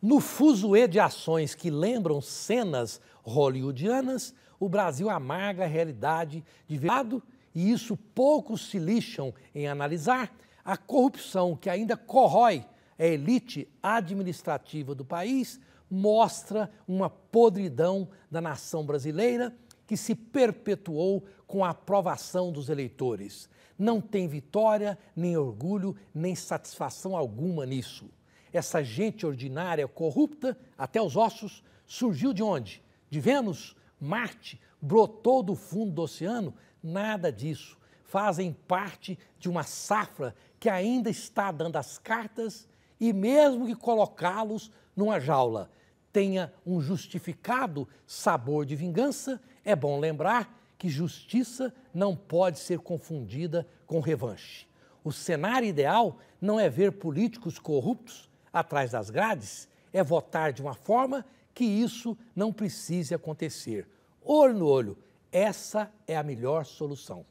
No fuzuê de ações que lembram cenas hollywoodianas, o Brasil amarga a realidade de verdade, e isso poucos se lixam em analisar, a corrupção que ainda corrói a elite administrativa do país mostra uma podridão da nação brasileira que se perpetuou com a aprovação dos eleitores. Não tem vitória, nem orgulho, nem satisfação alguma nisso essa gente ordinária, corrupta até os ossos, surgiu de onde? De Vênus? Marte? Brotou do fundo do oceano? Nada disso. Fazem parte de uma safra que ainda está dando as cartas e, mesmo que colocá-los numa jaula tenha um justificado sabor de vingança, é bom lembrar que justiça não pode ser confundida com revanche. O cenário ideal não é ver políticos corruptos atrás das grades é votar de uma forma que isso não precise acontecer. Olho no olho, essa é a melhor solução.